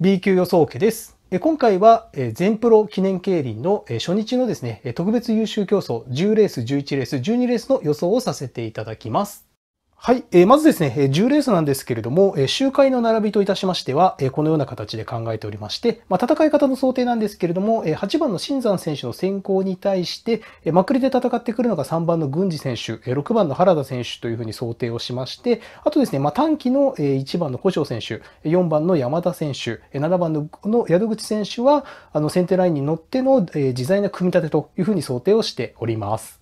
B 級予想家です。今回は全プロ記念競輪の初日のですね、特別優秀競争10レース、11レース、12レースの予想をさせていただきます。はい、えー、まずですね、えー、10レースなんですけれども、えー、周回の並びといたしましては、えー、このような形で考えておりまして、まあ、戦い方の想定なんですけれども、えー、8番の新山選手の先行に対して、えー、まくりで戦ってくるのが3番の郡司選手、えー、6番の原田選手というふうに想定をしまして、あとですね、まあ、短期の、えー、1番の古城選手、4番の山田選手、7番のの宿口選手は、あの、先手ラインに乗っての、えー、自在な組み立てというふうに想定をしております。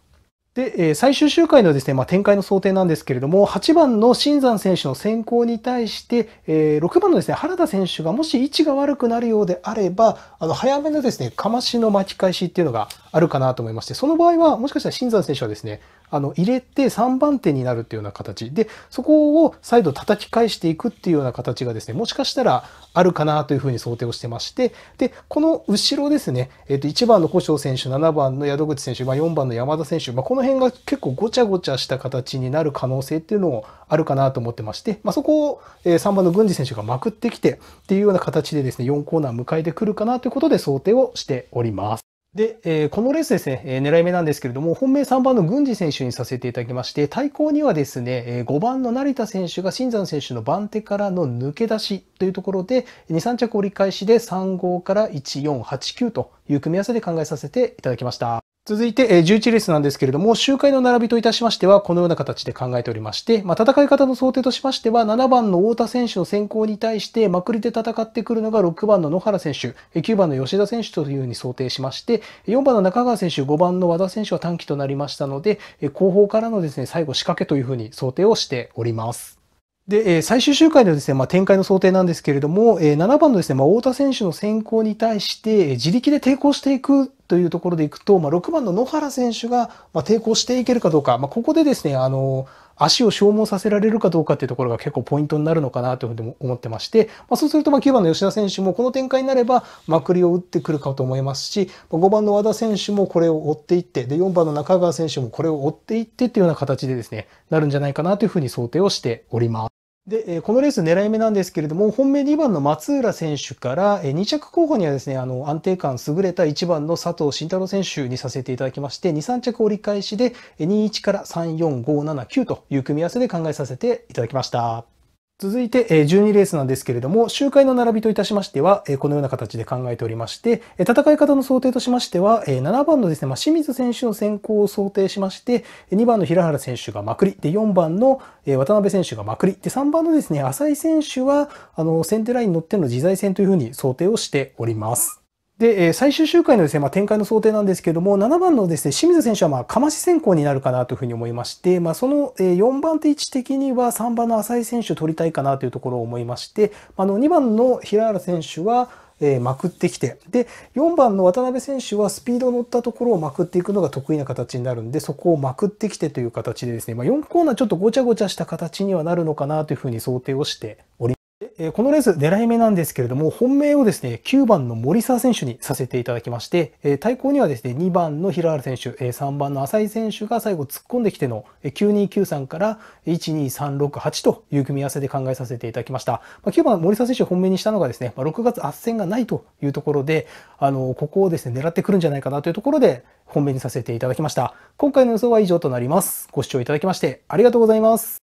で、え最終周回のですね、まあ、展開の想定なんですけれども、8番の新山選手の先行に対して、え6番のですね、原田選手がもし位置が悪くなるようであれば、あの、早めのですね、かましの巻き返しっていうのがあるかなと思いまして、その場合は、もしかしたら新山選手はですね、あの、入れて3番手になるっていうような形で、そこを再度叩き返していくっていうような形がですね、もしかしたらあるかなというふうに想定をしてまして、で、この後ろですね、えっ、と、1番の古性選手、7番の宿口選手、まあ、4番の山田選手、まあ、この辺が結構ごちゃごちゃした形になる可能性っていうのもあるかなと思ってまして、まあ、そこを3番の郡司選手がまくってきてっていうような形でですね、4コーナー迎えてくるかなということで想定をしております。で、えー、このレースですね、えー、狙い目なんですけれども、本命3番の郡司選手にさせていただきまして、対抗にはですね、えー、5番の成田選手が新山選手の番手からの抜け出しというところで、2、3着折り返しで3号から1、4、8、9という組み合わせで考えさせていただきました。続いて、11列なんですけれども、周回の並びといたしましては、このような形で考えておりまして、まあ、戦い方の想定としましては、7番の太田選手の先行に対して、まくりで戦ってくるのが6番の野原選手、9番の吉田選手というふうに想定しまして、4番の中川選手、5番の和田選手は短期となりましたので、後方からのですね、最後仕掛けというふうに想定をしております。で、え最終周回のですね、まあ、展開の想定なんですけれども、え7番のですね、まあ、太田選手の先行に対して、自力で抵抗していくというところでいくと、まあ、6番の野原選手が、まあ、抵抗していけるかどうか、まあ、ここでですね、あの、足を消耗させられるかどうかっていうところが結構ポイントになるのかなというふうに思ってまして、まあ、そうするとま9番の吉田選手もこの展開になればまくりを打ってくるかと思いますし、5番の和田選手もこれを追っていって、で、4番の中川選手もこれを追っていってっていうような形でですね、なるんじゃないかなというふうに想定をしております。で、このレース狙い目なんですけれども、本命2番の松浦選手から2着候補にはですね、あの安定感優れた1番の佐藤慎太郎選手にさせていただきまして、2、3着折り返しで2、1から3、4、5、7、9という組み合わせで考えさせていただきました。続いて12レースなんですけれども、周回の並びといたしましては、このような形で考えておりまして、戦い方の想定としましては、7番のですね、清水選手の先行を想定しまして、2番の平原選手がまくり、で、4番の渡辺選手がまくり、で、3番のですね、浅井選手は、あの、先手ラインに乗っての自在戦というふうに想定をしております。で、え最終周回のですね、まあ、展開の想定なんですけども、7番のですね、清水選手はまあ、かまし選考になるかなというふうに思いまして、まあ、その、え4番手位置的には3番の浅井選手を取りたいかなというところを思いまして、あの、2番の平原選手は、えー、まくってきて、で、4番の渡辺選手はスピード乗ったところをまくっていくのが得意な形になるんで、そこをまくってきてという形でですね、まあ、4コーナーちょっとごちゃごちゃした形にはなるのかなというふうに想定をしております。えこのレース狙い目なんですけれども、本命をですね、9番の森沢選手にさせていただきまして、え対抗にはですね、2番の平原選手、え3番の浅井選手が最後突っ込んできての、え9293から12368という組み合わせで考えさせていただきました。ま9番森沢選手を本命にしたのがですね、ま6月圧戦がないというところで、あのここをですね、狙ってくるんじゃないかなというところで、本命にさせていただきました。今回の予想は以上となります。ご視聴いただきましてありがとうございます。